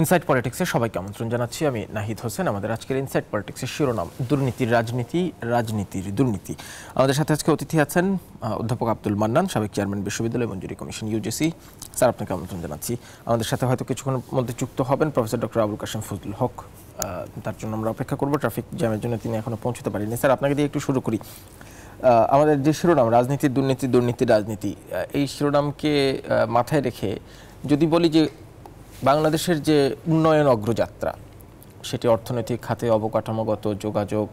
Insight পলিটিক্সে সবাইকে আমন্ত্রণ জানাচ্ছি আমি নাহিদ হোসেন আমাদের আজকের ইনসাইট পলিটিক্সের শিরোনাম দুর্নীতির রাজনীতি রাজনীতির দুর্নীতি আমাদের সাথে আজকে অতিথি আছেন অধ্যাপক আব্দুল মান্নান সাবেক চেয়ারম্যান বিশ্ববিদ্যালয় মঞ্জুরি কমিশন ইউজিসি স্যার আপনাকে আমন্ত্রণ জানাচ্ছি আমাদের সাথে হয়তো কিছুক্ষণের মধ্যে যুক্ত হবেন প্রফেসর ডক্টর আবুল কাসেম ফজলুল হক তার জন্য আমরা অপেক্ষা করব ট্রাফিক জ্যামের জন্য তিনি এখনও পৌঁছতে পারেননি স্যার আপনাকে দিয়ে একটু শুরু করি আমাদের যে শিরোনাম রাজনীতি দুর্নীতি দুর্নীতি রাজনীতি এই শিরোনামকে মাথায় রেখে যদি বলি যে বাংলাদেশের যে উন্নয়ন অগ্রযাত্রা সেটি অর্থনৈতিক খাতে অবকাঠামোগত যোগাযোগ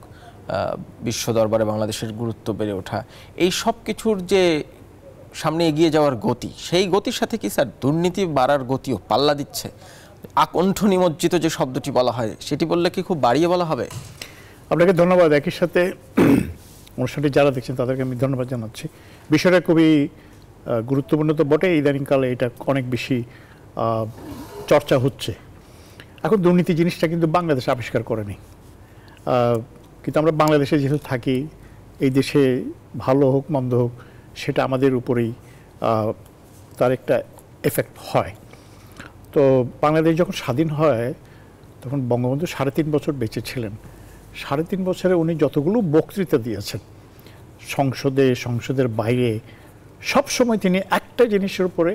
বিশ্ব দরবারে বাংলাদেশের গুরুত্ব বেড়ে ওঠা এই সব কিছুর যে সামনে এগিয়ে যাওয়ার গতি সেই গতির সাথে কি স্যার দুর্নীতি বাড়ার গতিও পাল্লা দিচ্ছে আকণ্ঠ নিমজ্জিত যে শব্দটি বলা হয় সেটি বললে কি খুব বাড়িয়ে বলা হবে আপনাকে ধন্যবাদ একই সাথে অনুষ্ঠানটি যারা দেখছেন তাদেরকে আমি ধন্যবাদ জানাচ্ছি বিষয়টা খুবই গুরুত্বপূর্ণ তো বটে ইদানিংকালে এটা অনেক বেশি চর্চা হচ্ছে এখন দুর্নীতি জিনিসটা কিন্তু বাংলাদেশ আবিষ্কার করেনি কিন্তু আমরা বাংলাদেশে যেহেতু থাকি এই দেশে ভালো হোক মন্দ হোক সেটা আমাদের উপরেই তার একটা এফেক্ট হয় তো বাংলাদেশ যখন স্বাধীন হয় তখন বঙ্গবন্ধু সাড়ে তিন বছর বেঁচে ছিলেন সাড়ে তিন বছরে উনি যতগুলো বক্তৃতা দিয়েছেন সংসদে সংসদের বাইরে সব সময় তিনি একটা জিনিসের উপরে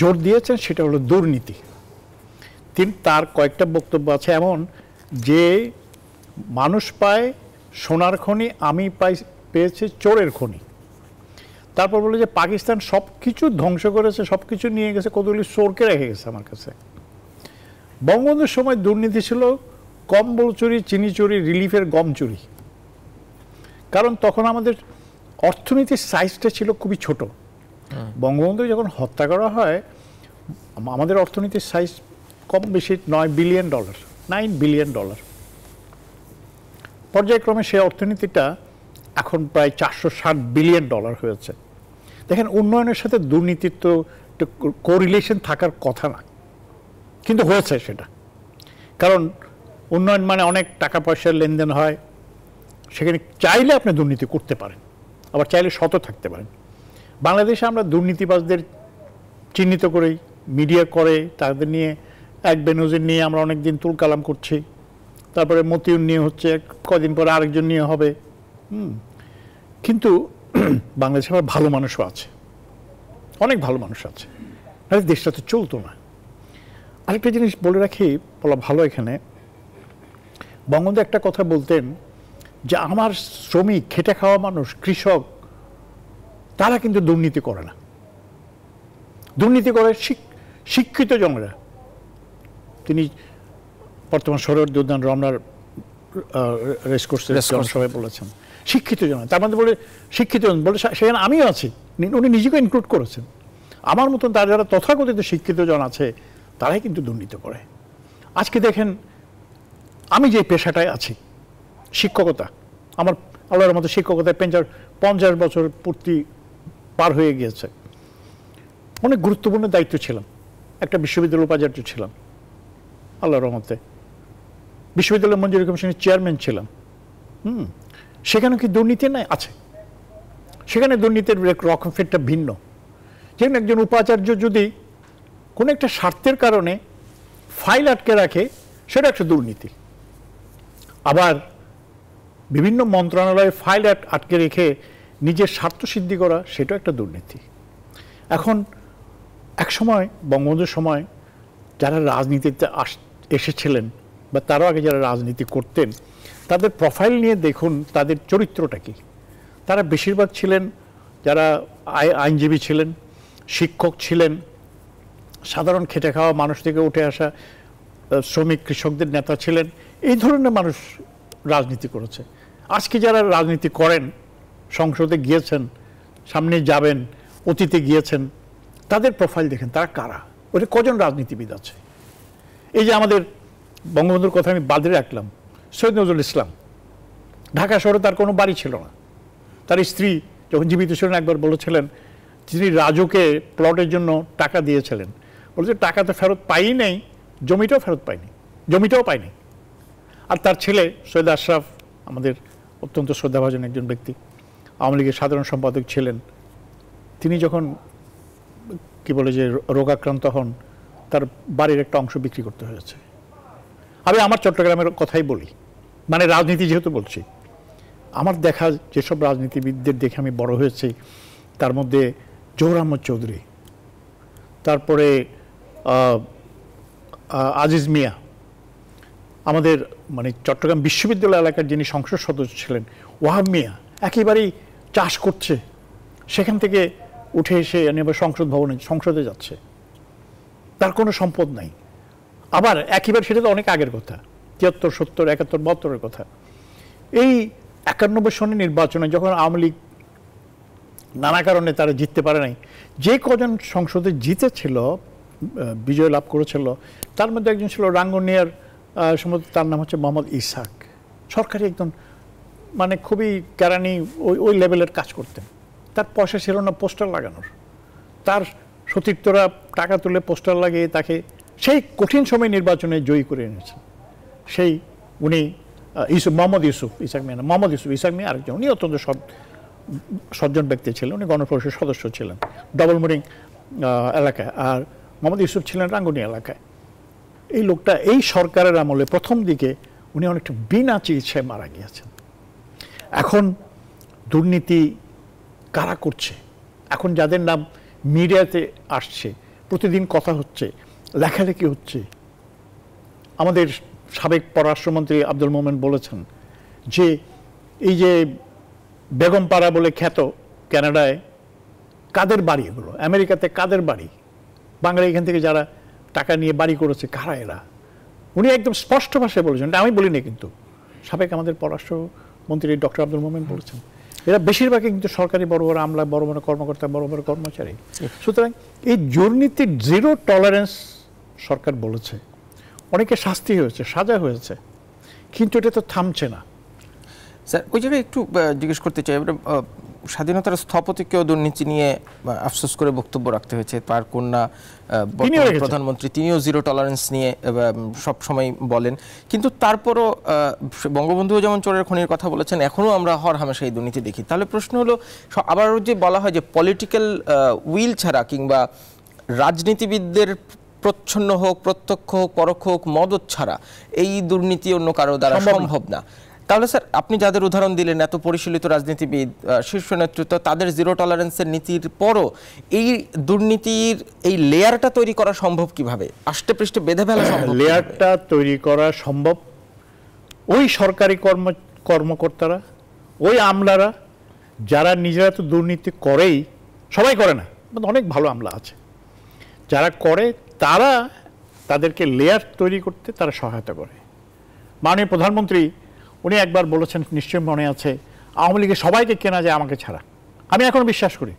জোর দিয়েছেন সেটা হলো দুর্নীতি তিনি তার কয়েকটা বক্তব্য আছে এমন যে মানুষ পায় সোনার খনি আমি পাই পেয়েছে চোরের খনি তারপর বলে যে পাকিস্তান সব কিছু ধ্বংস করেছে সব কিছু নিয়ে গেছে কতগুলি চোরকে রেখে গেছে আমার কাছে বঙ্গবন্ধুর সময় দুর্নীতি ছিল কম্বল চুরি চিনি চুরি রিলিফের গম চুরি কারণ তখন আমাদের অর্থনীতির সাইজটা ছিল খুবই ছোটো হ্যাঁ। বঙ্গবন্ধু যখন হত্যা করা হয় আমাদের অর্থনীতির সাইজ কম বেশি নয় billion dollar nine billion dollar পর্যায়ক্রমে সেই অর্থনীতিটা এখন প্রায় চারশো ষাট বিলিয়ন ডলার হয়েছে দেখেন উন্নয়নের সাথে দুর্নীতির তো কোরিলেশন থাকার কথা না কিন্তু হয়েছে সেটা কারণ উন্নয়ন মানে অনেক টাকা পয়সার লেনদেন হয় সেখানে চাইলে আপনি দুর্নীতি করতে পারেন আবার চাইলে শত থাকতে পারেন বাংলাদেশে আমরা দুর্নীতিবাজদের চিহ্নিত করেই মিডিয়া করে তাদের নিয়ে এক বেনজির নিয়ে আমরা অনেক দিন তুলকালাম করছি তারপরে মতিউর নিয়ে হচ্ছে কদিন পরে আরেকজন নিয়ে হবে হুম কিন্তু বাংলাদেশে আবার ভালো মানুষও আছে অনেক ভালো মানুষ আছে আরে দেশটা তো চলতো না আরেকটা জিনিস বলে রাখি বলা ভালো এখানে বঙ্গবন্ধু একটা কথা বলতেন যে আমার শ্রমিক খেটে খাওয়া মানুষ কৃষক তারা কিন্তু দুর্নীতি করে না দুর্নীতি করে শিক্ষিত জনরা তিনি বর্তমান সরোর দুর্দান রমনার রেস কোর্সে সবাই বলেছেন শিক্ষিত জন তার মধ্যে মানে বলে শিক্ষিত জন বলে সেখানে আমিও আছি উনি নিজেকে ইনক্লুড করেছেন আমার মতন তার যারা তথাকথিত শিক্ষিত জন আছে তারাই কিন্তু দুর্নীতি করে আজকে দেখেন আমি যে পেশাটায় আছি শিক্ষকতা আমার আল্লাহর মতো শিক্ষকতায় পেঞ্চার পঞ্চাশ বছর পূর্তি পার হয়ে গিয়েছে অনেক গুরুত্বপূর্ণ দায়িত্ব ছিলাম একটা বিশ্ববিদ্যালয় উপাচার্য ছিলাম আল্লাহ রহমতে বিশ্ববিদ্যালয় মঞ্জুরি কমিশনের চেয়ারম্যান ছিলাম হুম সেখানে কি দুর্নীতি নাই আছে সেখানে দুর্নীতির রকম ফেটটা ভিন্ন যেমন একজন উপাচার্য যদি কোনো একটা স্বার্থের কারণে ফাইল আটকে রাখে সেটা একটা দুর্নীতি আবার বিভিন্ন মন্ত্রণালয়ে ফাইল আটকে রেখে নিজের স্বার্থ সিদ্ধি করা সেটাও একটা দুর্নীতি এখন এক সময় বঙ্গবন্ধুর সময় যারা রাজনীতিতে আস এসেছিলেন বা তারও আগে যারা রাজনীতি করতেন তাদের প্রোফাইল নিয়ে দেখুন তাদের চরিত্রটা কী তারা বেশিরভাগ ছিলেন যারা আই আইনজীবী ছিলেন শিক্ষক ছিলেন সাধারণ খেটে খাওয়া মানুষ থেকে উঠে আসা শ্রমিক কৃষকদের নেতা ছিলেন এই ধরনের মানুষ রাজনীতি করেছে আজকে যারা রাজনীতি করেন সংসদে গিয়েছেন সামনে যাবেন অতীতে গিয়েছেন তাদের প্রোফাইল দেখেন তারা কারা ওটা কজন রাজনীতিবিদ আছে এই যে আমাদের বঙ্গবন্ধুর কথা আমি বাদে রাখলাম সৈয়দ নজরুল ইসলাম ঢাকা শহরে তার কোনো বাড়ি ছিল না তার স্ত্রী যখন জীবিত ছিলেন একবার বলেছিলেন তিনি রাজুকে প্লটের জন্য টাকা দিয়েছিলেন বলেছে টাকা তো ফেরত পাই নাই জমিটাও ফেরত পাইনি জমিটাও পাইনি আর তার ছেলে সৈয়দ আশরাফ আমাদের অত্যন্ত শ্রদ্ধাভাজন একজন ব্যক্তি আওয়ামী লীগের সাধারণ সম্পাদক ছিলেন তিনি যখন কি বলে যে রোগাক্রান্ত হন তার বাড়ির একটা অংশ বিক্রি করতে হয়েছে আমি আমার চট্টগ্রামের কথাই বলি মানে রাজনীতি যেহেতু বলছি আমার দেখা যেসব রাজনীতিবিদদের দেখে আমি বড় হয়েছি তার মধ্যে জোহর আহমদ চৌধুরী তারপরে আজিজ মিয়া আমাদের মানে চট্টগ্রাম বিশ্ববিদ্যালয় এলাকার যিনি সংসদ সদস্য ছিলেন ওয়াহাব মিয়া একেবারেই চাষ করছে সেখান থেকে উঠে এসে এবার সংসদ ভবনে সংসদে যাচ্ছে তার কোনো সম্পদ নাই আবার একইবার সেটা তো অনেক আগের কথা তিয়াত্তর সত্তর একাত্তর বাহাত্তরের কথা এই একানব্বই সনের নির্বাচনে যখন আওয়ামী লীগ নানা কারণে তারা জিততে পারে নাই যে কজন সংসদে জিতেছিল বিজয় লাভ করেছিল তার মধ্যে একজন ছিল রাঙ্গনিয়ার সম্ভবত তার নাম হচ্ছে মোহাম্মদ ইসাক সরকারি একজন মানে খুবই কেরানি ওই ওই লেভেলের কাজ করতেন তার পয়সা ছিল না পোস্টার লাগানোর তার সতীর্থরা টাকা তুলে পোস্টার লাগিয়ে তাকে সেই কঠিন সময় নির্বাচনে জয়ী করে এনেছেন সেই উনি ইউসুফ মোহাম্মদ ইউসুফ ইসাক মিয়া মোহাম্মদ ইউসুফ ইসাক মিয়া আরেকজন উনি অত্যন্ত সৎ সজ্জন ব্যক্তি ছিলেন উনি গণপরিষদের সদস্য ছিলেন ডবল মুরিং এলাকায় আর মোহাম্মদ ইউসুফ ছিলেন রাঙ্গুনি এলাকায় এই লোকটা এই সরকারের আমলে প্রথম দিকে উনি অনেকটা বিনা চিকিৎসায় মারা গিয়েছেন এখন দুর্নীতি কারা করছে এখন যাদের নাম মিডিয়াতে আসছে প্রতিদিন কথা হচ্ছে লেখালেখি হচ্ছে আমাদের সাবেক পররাষ্ট্রমন্ত্রী আব্দুল মোমেন বলেছেন যে এই যে বেগমপাড়া বলে খ্যাত ক্যানাডায় কাদের বাড়ি এগুলো আমেরিকাতে কাদের বাড়ি বাংলা এখান থেকে যারা টাকা নিয়ে বাড়ি করেছে কারা এরা উনি একদম স্পষ্ট ভাষায় বলেছেন আমি বলিনি কিন্তু সাবেক আমাদের পররাষ্ট্র মন্ত্রী ডক্টর আব্দুল মোমেন বলেছেন এরা বেশিরভাগই কিন্তু সরকারি বড় বড় আমলা বড় বড় কর্মকর্তা বড় বড় কর্মচারী সুতরাং এই দুর্নীতির জিরো টলারেন্স সরকার বলেছে অনেকে শাস্তি হয়েছে সাজা হয়েছে কিন্তু এটা তো থামছে না স্যার ওই জায়গায় একটু জিজ্ঞেস করতে চাই স্বাধীনতার স্থপতিকেও দুর্নীতি নিয়ে আফসোস করে বক্তব্য রাখতে হয়েছে তার কন্যা প্রধানমন্ত্রী তিনিও জিরো টলারেন্স নিয়ে সব সময় বলেন কিন্তু তারপরও বঙ্গবন্ধুও যেমন চোরের খনির কথা বলেছেন এখনও আমরা হর হামেশা এই দুর্নীতি দেখি তাহলে প্রশ্ন হলো আবারও যে বলা হয় যে পলিটিক্যাল উইল ছাড়া কিংবা রাজনীতিবিদদের প্রচ্ছন্ন হোক প্রত্যক্ষ হোক পরোক্ষ হোক মদত ছাড়া এই দুর্নীতি অন্য কারো দ্বারা সম্ভব না তাহলে স্যার আপনি যাদের উদাহরণ দিলেন এত পরিশীলিত রাজনীতিবিদ শীর্ষ নেতৃত্ব তাদের জিরো টলারেন্সের নীতির পরও এই দুর্নীতির এই লেয়ারটা তৈরি করা সম্ভব কিভাবে আষ্টে পৃষ্ঠে বেঁধে ফেলা হ্যাঁ, সম্ভব লেয়ারটা তৈরি করা সম্ভব ওই সরকারি কর্ম কর্মকর্তারা ওই আমলারা যারা নিজেরা তো দুর্নীতি করেই সবাই করে না মানে অনেক ভালো আমলা আছে যারা করে তারা তাদেরকে লেয়ার তৈরি করতে তারা সহায়তা করে মাননীয় প্রধানমন্ত্রী উনি একবার বলেছেন নিশ্চয়ই মনে আছে আওয়ামী লীগের সবাইকে কেনা যায় আমাকে ছাড়া আমি এখন বিশ্বাস করি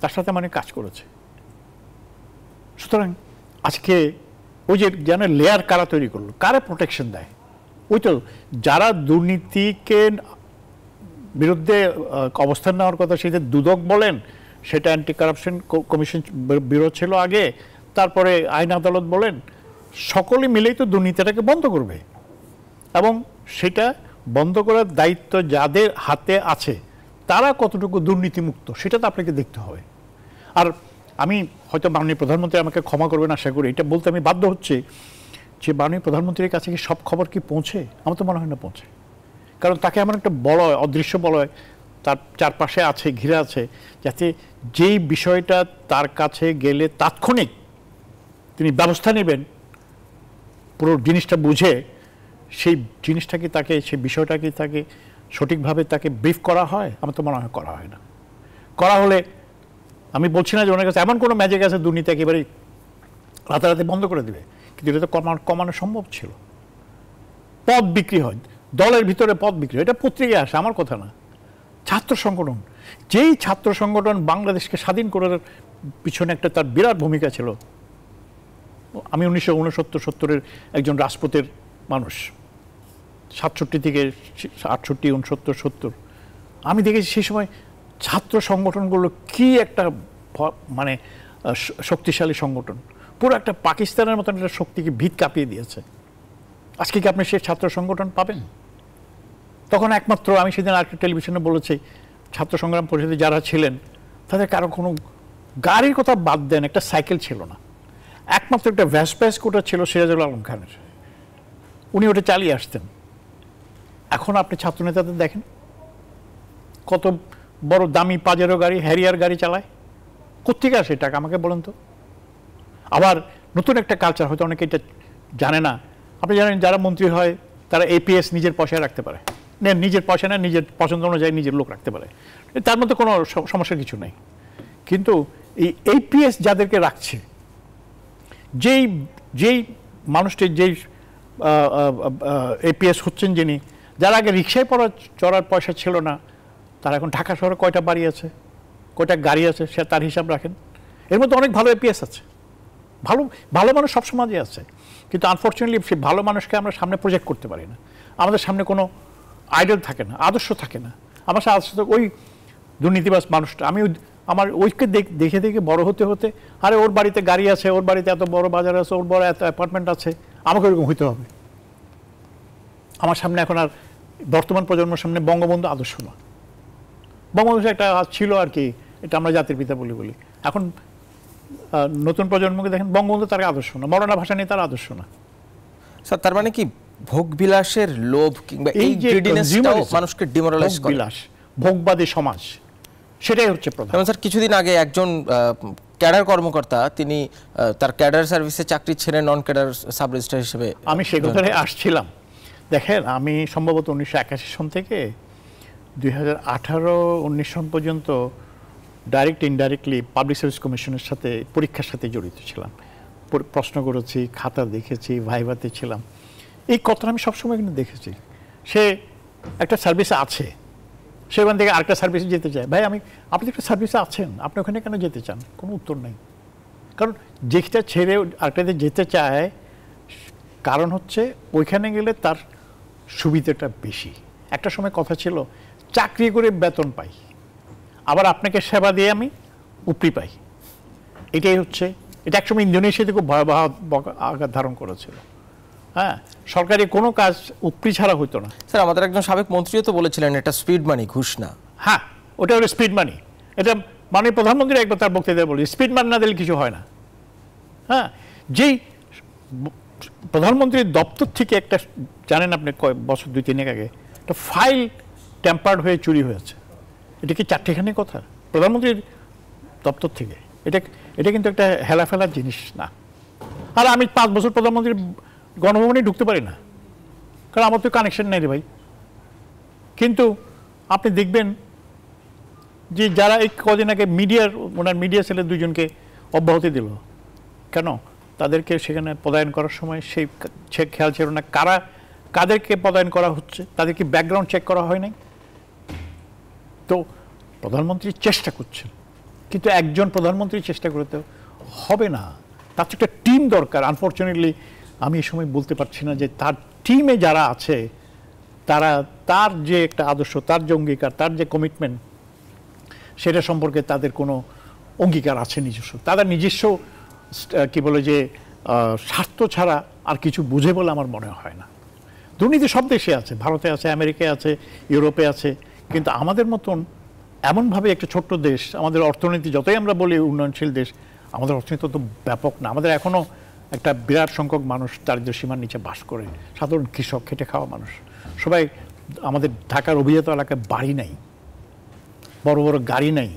তার সাথে মানে কাজ করেছে সুতরাং আজকে ওই যে যেন লেয়ার কারা তৈরি করলো কারা প্রোটেকশন দেয় ওই তো যারা দুর্নীতিকে বিরুদ্ধে অবস্থান নেওয়ার কথা সেটা দুদক বলেন সেটা অ্যান্টি কারাপশন কমিশন ব্যুরো ছিল আগে তারপরে আইন আদালত বলেন সকলে মিলেই তো দুর্নীতিটাকে বন্ধ করবে এবং সেটা বন্ধ করার দায়িত্ব যাদের হাতে আছে তারা কতটুকু দুর্নীতিমুক্ত সেটা তো আপনাকে দেখতে হবে আর আমি হয়তো মাননীয় প্রধানমন্ত্রী আমাকে ক্ষমা করবেন আশা করি এটা বলতে আমি বাধ্য হচ্ছে যে মাননীয় প্রধানমন্ত্রীর কাছে কি সব খবর কি পৌঁছে আমার তো মনে হয় না পৌঁছে কারণ তাকে এমন একটা বলয় অদৃশ্য বলয় তার চারপাশে আছে ঘিরে আছে যাতে যেই বিষয়টা তার কাছে গেলে তাৎক্ষণিক তিনি ব্যবস্থা নেবেন পুরো জিনিসটা বুঝে সেই জিনিসটাকে তাকে সেই বিষয়টাকে তাকে সঠিকভাবে তাকে ব্রিফ করা হয় আমার তো মনে হয় করা হয় না করা হলে আমি বলছি না যে ওনার কাছে এমন কোনো ম্যাজিক আছে দুর্নীতি একেবারেই রাতারাতি বন্ধ করে দেবে কিন্তু এটা তো কমানো কমানো সম্ভব ছিল পদ বিক্রি হয় দলের ভিতরে পদ বিক্রি হয় এটা পত্রিকায় আসে আমার কথা না ছাত্র সংগঠন যেই ছাত্র সংগঠন বাংলাদেশকে স্বাধীন করার পিছনে একটা তার বিরাট ভূমিকা ছিল আমি উনিশশো উনসত্তর সত্তরের একজন রাজপুতের মানুষ সাতষট্টি থেকে আটষট্টি উনসত্তর সত্তর আমি দেখেছি সেই সময় ছাত্র সংগঠনগুলো কি একটা মানে শক্তিশালী সংগঠন পুরো একটা পাকিস্তানের মতন একটা শক্তিকে ভিত কাঁপিয়ে দিয়েছে আজকে কি আপনি সেই ছাত্র সংগঠন পাবেন তখন একমাত্র আমি সেদিন আর টেলিভিশনে বলেছি ছাত্র সংগ্রাম পরিষদে যারা ছিলেন তাদের কারো কোনো গাড়ির কথা বাদ দেন একটা সাইকেল ছিল না একমাত্র একটা ভ্যাস ভ্যাস কোটা ছিল সিরাজুল আলম খানের উনি ওটা চালিয়ে আসতেন এখন আপনি ছাত্র নেতাদের দেখেন কত বড় দামি পাজেরও গাড়ি হ্যারিয়ার গাড়ি চালায় কোথেকে আসে টাকা আমাকে বলেন তো আবার নতুন একটা কালচার হয়তো অনেকে এটা জানে না আপনি জানেন যারা মন্ত্রী হয় তারা এপিএস নিজের পয়সায় রাখতে পারে না নিজের পয়সা না নিজের পছন্দ অনুযায়ী নিজের লোক রাখতে পারে তার মধ্যে কোনো সমস্যার কিছু নেই কিন্তু এই এপিএস যাদেরকে রাখছে যেই যেই মানুষটির যেই এপিএস হচ্ছেন যিনি যারা আগে রিক্সায় পড়া চড়ার পয়সা ছিল না তারা এখন ঢাকা শহরে কয়টা বাড়ি আছে কয়টা গাড়ি আছে সে তার হিসাব রাখেন এর মধ্যে অনেক ভালো এপিএস আছে ভালো ভালো মানুষ সব সমাজে আছে কিন্তু আনফর্চুনেটলি সেই ভালো মানুষকে আমরা সামনে প্রজেক্ট করতে পারি না আমাদের সামনে কোনো আইডল থাকে না আদর্শ থাকে না আমার সাথে আদর্শ ওই দুর্নীতিবাস মানুষটা আমি আমার ওইকে দেখ দেখে দেখে বড় হতে হতে আরে ওর বাড়িতে গাড়ি আছে ওর বাড়িতে এত বড় বাজার আছে ওর বড় এত অ্যাপার্টমেন্ট আছে আমাকে ওরকম হইতে হবে আমার সামনে এখন আর বর্তমান প্রজন্মের সামনে বঙ্গবন্ধু আদর্শ না বঙ্গবন্ধু একটা ছিল আর কি এটা আমরা জাতির পিতা বলি বলি এখন নতুন প্রজন্মকে দেখেন বঙ্গবন্ধু তার আদর্শ না মরণা ভাষা নিয়ে তার আদর্শ না স্যার তার মানে কি ভোগ বিলাসের লোভ কিংবা এই যে মানুষকে ডিমোরালাইজ করে বিলাস ভোগবাদী সমাজ সেটাই হচ্ছে প্রধান স্যার কিছুদিন আগে একজন ক্যাডার কর্মকর্তা তিনি তার ক্যাডার সার্ভিসে চাকরি ছেড়ে নন ক্যাডার সাব রেজিস্ট্রার হিসেবে আমি সে কথাটাই আসছিলাম দেখেন আমি সম্ভবত উনিশশো একাশি সন থেকে দুই হাজার আঠারো উনিশ সন পর্যন্ত ডাইরেক্ট ইনডাইরেক্টলি পাবলিক সার্ভিস কমিশনের সাথে পরীক্ষার সাথে জড়িত ছিলাম প্রশ্ন করেছি খাতা দেখেছি ভাইভাতে ছিলাম এই কথাটা আমি সবসময় কিন্তু দেখেছি সে একটা সার্ভিসে আছে সে ওখান থেকে আরেকটা সার্ভিসে যেতে চায় ভাই আমি আপনি একটা সার্ভিসে আছেন আপনি ওখানে কেন যেতে চান কোনো উত্তর নেই কারণ যেটা ছেড়ে আরেকটাতে যেতে চায় কারণ হচ্ছে ওইখানে গেলে তার সুবিধাটা বেশি একটা সময় কথা ছিল চাকরি করে বেতন পাই আবার আপনাকে সেবা দিয়ে আমি উপরি পাই এটাই হচ্ছে এটা একসময় ইন্দোনেশিয়াতে খুব ভয়াবহ আঘাত ধারণ করেছিল হ্যাঁ সরকারি কোনো কাজ উপরি ছাড়া হতো না স্যার আমাদের একজন সাবেক মন্ত্রীও তো বলেছিলেন এটা স্পিড মানি ঘুষ না হ্যাঁ ওটা হলো স্পিড মানি এটা মাননীয় প্রধানমন্ত্রী একবার তার বক্তৃতায় বলি স্পিড মানি না দিলে কিছু হয় না হ্যাঁ যেই প্রধানমন্ত্রীর দপ্তর থেকে একটা জানেন আপনি কয়েক বছর দুই তিনেক আগে একটা ফাইল ট্যাম্পার্ড হয়ে চুরি হয়েছে এটা কি চারটেখানি কথা প্রধানমন্ত্রীর দপ্তর থেকে এটা এটা কিন্তু একটা হেলাফেলার জিনিস না আর আমি পাঁচ বছর প্রধানমন্ত্রীর গণভবনে ঢুকতে পারি না কারণ আমার তো কানেকশন নেই রে ভাই কিন্তু আপনি দেখবেন যে যারা এই কদিন আগে মিডিয়ার ওনার মিডিয়া সেলের দুজনকে অব্যাহতি দিল কেন তাদেরকে সেখানে পদায়ন করার সময় সেই খেয়াল ছিল না কারা কাদেরকে পদায়ন করা হচ্ছে তাদের কি ব্যাকগ্রাউন্ড চেক করা হয় নাই তো প্রধানমন্ত্রী চেষ্টা করছেন কিন্তু একজন প্রধানমন্ত্রী চেষ্টা করতে হবে না তার একটা টিম দরকার আনফর্চুনেটলি আমি এ সময় বলতে পারছি না যে তার টিমে যারা আছে তারা তার যে একটা আদর্শ তার যে অঙ্গীকার তার যে কমিটমেন্ট সেটা সম্পর্কে তাদের কোনো অঙ্গীকার আছে নিজস্ব তাদের নিজস্ব কি বলে যে স্বার্থ ছাড়া আর কিছু বুঝে বলে আমার মনে হয় না দুর্নীতি সব দেশে আছে ভারতে আছে আমেরিকায় আছে ইউরোপে আছে কিন্তু আমাদের মতন এমনভাবে একটা ছোট্ট দেশ আমাদের অর্থনীতি যতই আমরা বলি উন্নয়নশীল দেশ আমাদের অর্থনীতি তো ব্যাপক না আমাদের এখনও একটা বিরাট সংখ্যক মানুষ দারিদ্র সীমার নিচে বাস করে সাধারণ কৃষক খেটে খাওয়া মানুষ সবাই আমাদের ঢাকার অভিজাত এলাকায় বাড়ি নাই বড় বড় গাড়ি নাই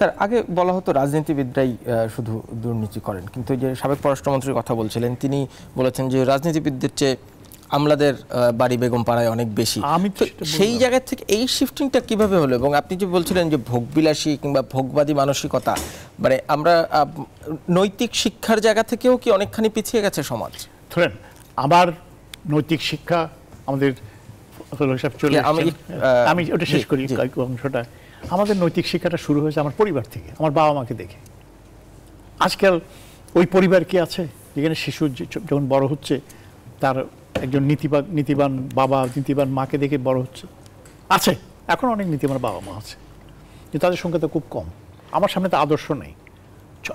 স্যার আগে বলা হতো রাজনীতিবিদরাই শুধু দুর্নীতি করেন কিন্তু যে সাবেক পররাষ্ট্রমন্ত্রীর কথা বলছিলেন তিনি বলেছেন যে রাজনীতিবিদদের চেয়ে আমলাদের বাড়ি বেগম পাড়ায় অনেক বেশি আমি তো সেই জায়গা থেকে এই শিফটিংটা কিভাবে হলো এবং আপনি যে বলছিলেন যে ভোগবিলাসী কিংবা ভোগবাদী মানসিকতা মানে আমরা নৈতিক শিক্ষার জায়গা থেকেও কি অনেকখানি পিছিয়ে গেছে সমাজ ধরেন আমার নৈতিক শিক্ষা আমাদের চলে আমি ওটা শেষ করি অংশটা আমাদের নৈতিক শিক্ষাটা শুরু হয়েছে আমার পরিবার থেকে আমার বাবা মাকে দেখে আজকাল ওই পরিবার কি আছে যেখানে শিশু যখন বড় হচ্ছে তার একজন নীতিবান নীতিবান বাবা নীতিবান মাকে দেখে বড় হচ্ছে আছে এখন অনেক নীতিবান বাবা মা আছে কিন্তু তাদের সংখ্যা তো খুব কম আমার সামনে তো আদর্শ নেই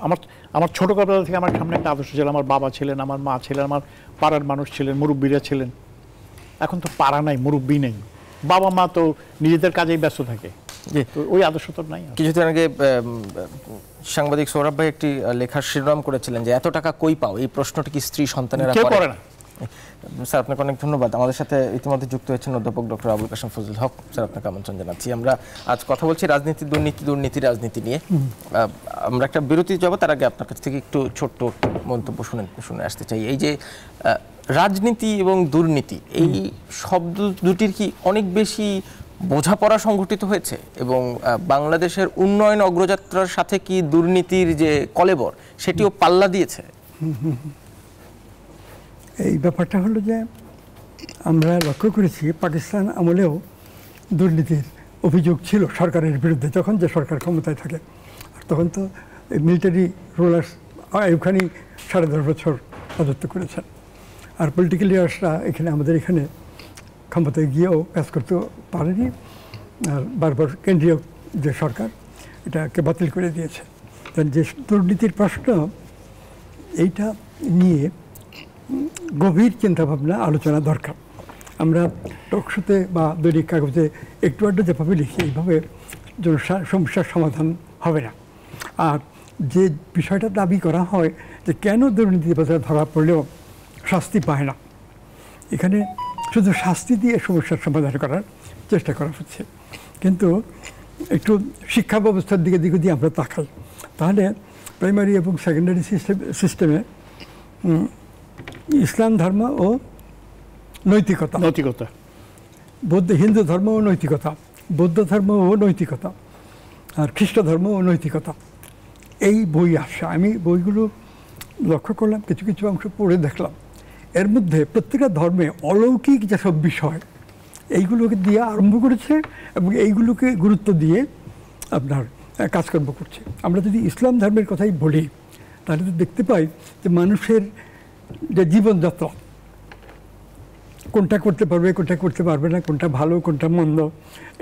আমার আমার ছোটোবেলা থেকে আমার সামনে একটা আদর্শ ছিল আমার বাবা ছিলেন আমার মা ছিলেন আমার পাড়ার মানুষ ছিলেন মুরব্বীরা ছিলেন এখন তো পাড়া নাই মুরব্বী নেই বাবা মা তো নিজেদের কাজেই ব্যস্ত থাকে ওই আদর্শ তো নাই কিছুদিন আগে সাংবাদিক সৌরভ ভাই একটি লেখার শিরোনাম করেছিলেন যে এত টাকা কই পাও এই প্রশ্নটি কি স্ত্রী সন্তানেরা করে না স্যার আপনাকে অনেক ধন্যবাদ আমাদের সাথে ইতিমধ্যে যুক্ত হয়েছেন অধ্যাপক ডক্টর আবুল কাসম ফজল হক স্যার আপনাকে আমন্ত্রণ জানাচ্ছি আমরা আজ কথা বলছি রাজনীতি দুর্নীতি দুর্নীতি রাজনীতি নিয়ে আমরা একটা বিরতি যাব তার আগে আপনার কাছ থেকে একটু ছোট্ট মন্তব্য শুনে শুনে আসতে চাই এই যে রাজনীতি এবং দুর্নীতি এই শব্দ দুটির কি অনেক বেশি বোঝাপড়া সংঘটিত হয়েছে এবং বাংলাদেশের উন্নয়ন অগ্রযাত্রার সাথে কি দুর্নীতির যে কলেবর সেটিও পাল্লা দিয়েছে এই ব্যাপারটা হলো যে আমরা লক্ষ্য করেছি পাকিস্তান আমলেও দুর্নীতির অভিযোগ ছিল সরকারের বিরুদ্ধে যখন যে সরকার ক্ষমতায় থাকে আর তখন তো মিলিটারি রুলার্স ওখানেই সাড়ে দশ বছর রাজত্ব করেছেন আর পলিটিক্যাল লিডার্সরা এখানে আমাদের এখানে ক্ষমতায় গিয়েও কাজ করতে পারেনি আর বারবার কেন্দ্রীয় যে সরকার এটাকে বাতিল করে দিয়েছে যে দুর্নীতির প্রশ্ন এইটা নিয়ে গভীর চিন্তাভাবনা আলোচনা দরকার আমরা টকশোতে বা দৈনিক কাগজে একটু আড্ডা যেভাবে লিখি এইভাবে সমস্যার সমাধান হবে না আর যে বিষয়টা দাবি করা হয় যে কেন দুর্নীতি ধরা পড়লেও শাস্তি পায় না এখানে শুধু শাস্তি দিয়ে সমস্যার সমাধান করার চেষ্টা করা হচ্ছে কিন্তু একটু শিক্ষা ব্যবস্থার দিকে দিকে দিয়ে আমরা তাকাই তাহলে প্রাইমারি এবং সেকেন্ডারি সিস্টেম সিস্টেমে ইসলাম ধর্ম ও নৈতিকতা নৈতিকতা বৌদ্ধ হিন্দু ধর্ম ও নৈতিকতা বৌদ্ধ ধর্ম ও নৈতিকতা আর খ্রিস্ট ধর্ম ও নৈতিকতা এই বই আসা আমি বইগুলো লক্ষ্য করলাম কিছু কিছু অংশ পড়ে দেখলাম এর মধ্যে প্রত্যেকটা ধর্মে অলৌকিক যেসব বিষয় এইগুলোকে দিয়ে আরম্ভ করেছে এবং এইগুলোকে গুরুত্ব দিয়ে আপনার কাজকর্ম করছে আমরা যদি ইসলাম ধর্মের কথাই বলি তাহলে তো দেখতে পাই যে মানুষের যে জীবনযাত্রা কোনটা করতে পারবে কোনটা করতে পারবে না কোনটা ভালো কোনটা মন্দ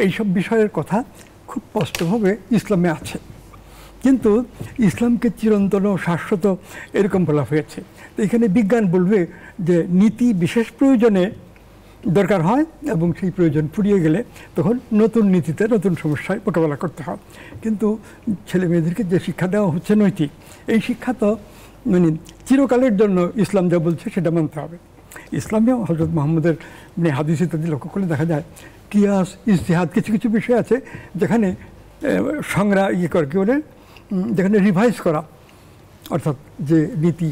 এইসব বিষয়ের কথা খুব স্পষ্টভাবে ইসলামে আছে কিন্তু ইসলামকে চিরন্তন শাশ্বত এরকম বলা হয়েছে তো এখানে বিজ্ঞান বলবে যে নীতি বিশেষ প্রয়োজনে দরকার হয় এবং সেই প্রয়োজন ফুরিয়ে গেলে তখন নতুন নীতিতে নতুন সমস্যায় মোকাবেলা করতে হয় কিন্তু ছেলে মেয়েদেরকে যে শিক্ষা দেওয়া হচ্ছে নৈতিক এই শিক্ষা তো মানে চিরকালের জন্য ইসলাম যা বলছে সেটা মানতে হবে ইসলামে হজরত মোহাম্মদের মানে হাদিস ইত্যাদি লক্ষ্য করলে দেখা যায় কিয়াস ইজতেহাদ কিছু কিছু বিষয় আছে যেখানে সংগ্রা ইয়ে করে কি বলে যেখানে রিভাইজ করা অর্থাৎ যে নীতি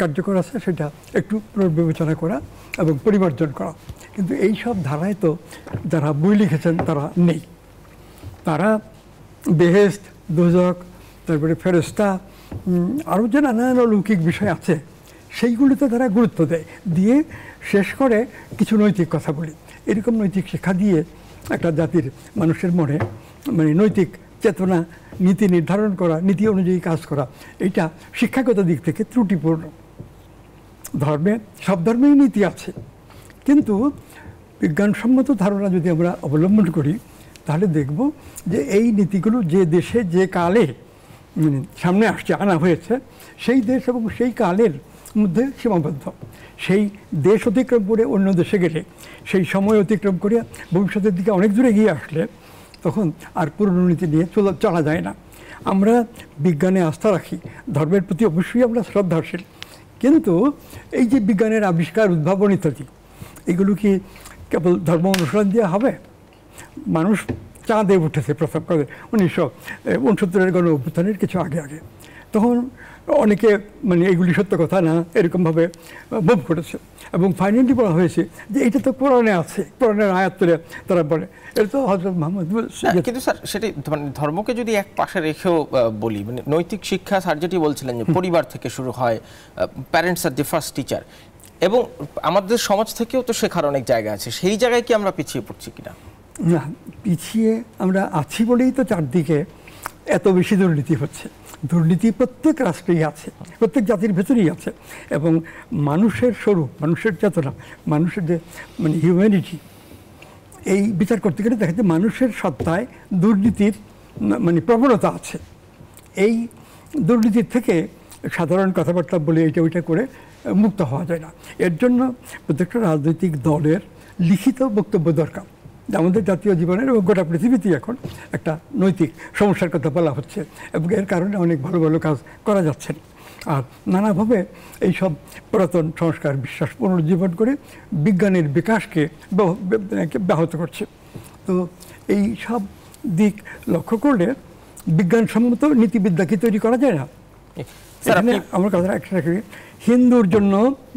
কার্যকর আছে সেটা একটু পুনর্বিবেচনা করা এবং পরিমার্জন করা কিন্তু এই সব ধারায় তো যারা বই লিখেছেন তারা নেই তারা বেহেস্ট দোজক তারপরে ফেরস্তা আরও যে নানান অলৌকিক বিষয় আছে সেইগুলিতে তারা গুরুত্ব দেয় দিয়ে শেষ করে কিছু নৈতিক কথা বলি এরকম নৈতিক শিক্ষা দিয়ে একটা জাতির মানুষের মনে মানে নৈতিক চেতনা নীতি নির্ধারণ করা নীতি অনুযায়ী কাজ করা এটা শিক্ষাগত দিক থেকে ত্রুটিপূর্ণ ধর্মে সব ধর্মেই নীতি আছে কিন্তু বিজ্ঞানসম্মত ধারণা যদি আমরা অবলম্বন করি তাহলে দেখব যে এই নীতিগুলো যে দেশে যে কালে মানে সামনে আসছে আনা হয়েছে সেই দেশ এবং সেই কালের মধ্যে সীমাবদ্ধ সেই দেশ অতিক্রম করে অন্য দেশে গেলে সেই সময় অতিক্রম করে ভবিষ্যতের দিকে অনেক দূরে গিয়ে আসলে তখন আর পুরনো নীতি নিয়ে চলা চলা যায় না আমরা বিজ্ঞানে আস্থা রাখি ধর্মের প্রতি অবশ্যই আমরা শ্রদ্ধাশীল কিন্তু এই যে বিজ্ঞানের আবিষ্কার উদ্ভাবন ইত্যাদি এগুলো কি কেবল ধর্ম অনুসরণ দেওয়া হবে মানুষ চাঁদে উঠেছে প্রস্তাব করে উনিশশো উনসত্তরের গণ অভ্যুত্থানের কিছু আগে আগে তখন অনেকে মানে এগুলি সত্য কথা না এরকমভাবে মুভ করেছে এবং ফাইনালি বলা হয়েছে যে এটা তো কোরআনে আছে কোরআনের আয়াত তুলে তারা বলে এটা তো হজরত মোহাম্মদ হ্যাঁ, কিন্তু স্যার সেটি মানে ধর্মকে যদি এক পাশে রেখেও বলি মানে নৈতিক শিক্ষা স্যার যেটি বলছিলেন যে পরিবার থেকে শুরু হয় প্যারেন্টস আর দি ফার্স্ট টিচার এবং আমাদের সমাজ থেকেও তো শেখার অনেক জায়গা আছে সেই জায়গায় কি আমরা পিছিয়ে পড়ছি কিনা না পিছিয়ে আমরা আছি বলেই তো চারদিকে এত বেশি দুর্নীতি হচ্ছে দুর্নীতি প্রত্যেক রাষ্ট্রেই আছে প্রত্যেক জাতির ভেতরেই আছে এবং মানুষের স্বরূপ মানুষের চেতনা মানুষের যে মানে হিউম্যানিটি এই বিচার করতে গেলে দেখা যায় মানুষের সত্তায় দুর্নীতির মানে প্রবণতা আছে এই দুর্নীতির থেকে সাধারণ কথাবার্তা বলে এটা ওইটা করে মুক্ত হওয়া যায় না এর জন্য প্রত্যেকটা রাজনৈতিক দলের লিখিত বক্তব্য দরকার আমাদের জাতীয় জীবনের এবং গোটা পৃথিবীতেই এখন একটা নৈতিক সমস্যার কথা বলা হচ্ছে এবং এর কারণে অনেক ভালো ভালো কাজ করা যাচ্ছে আর নানাভাবে এই সব পুরাতন সংস্কার বিশ্বাস পুনর্জীবন করে বিজ্ঞানের বিকাশকে ব্যাহত করছে তো এই সব দিক লক্ষ্য করলে বিজ্ঞানসম্মত নীতিবিদ্যা কি তৈরি করা যায় না আমার কথা একটা হিন্দুর জন্য